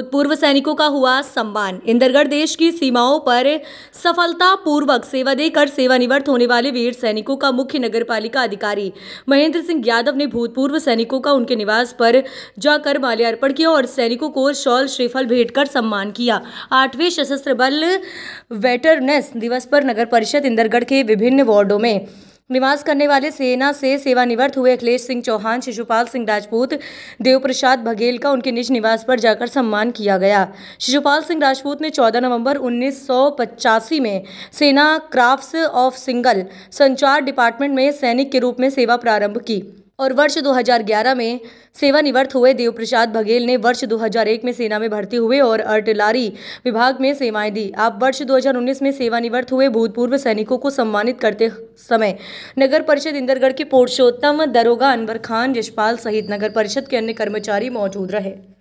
भूतपूर्व सैनिकों का हुआ सम्मान इंदरगढ़ देश की सीमाओं पर सफलतापूर्वक सेवा देकर सेवानिवृत्त होने वाले वीर सैनिकों का मुख्य नगरपालिका अधिकारी महेंद्र सिंह यादव ने भूतपूर्व सैनिकों का उनके निवास पर जाकर माल्यार्पण किया और सैनिकों को शॉल श्रीफल भेंट कर सम्मान किया आठवें सशस्त्र बल वेटरनेस दिवस पर नगर परिषद इंदरगढ़ के विभिन्न वार्डो में निवास करने वाले सेना से सेवानिवृत्त हुए अखिलेश सिंह चौहान शिशुपाल सिंह राजपूत देवप्रसाद बघेल का उनके निज निवास पर जाकर सम्मान किया गया शिशुपाल सिंह राजपूत ने 14 नवंबर 1985 में सेना क्राफ्ट्स ऑफ सिंगल संचार डिपार्टमेंट में सैनिक के रूप में सेवा प्रारंभ की और वर्ष 2011 में सेवानिवृत्त हुए देवप्रसाद बघेल ने वर्ष 2001 में सेना में भर्ती हुए और आर्टिलरी विभाग में सेवाएं दी आप वर्ष 2019 में सेवानिवृत्त हुए भूतपूर्व सैनिकों को सम्मानित करते समय नगर परिषद इंदरगढ़ के पुरुषोत्तम दरोगा अनवर खान यशपाल सहित नगर परिषद के अन्य कर्मचारी मौजूद रहे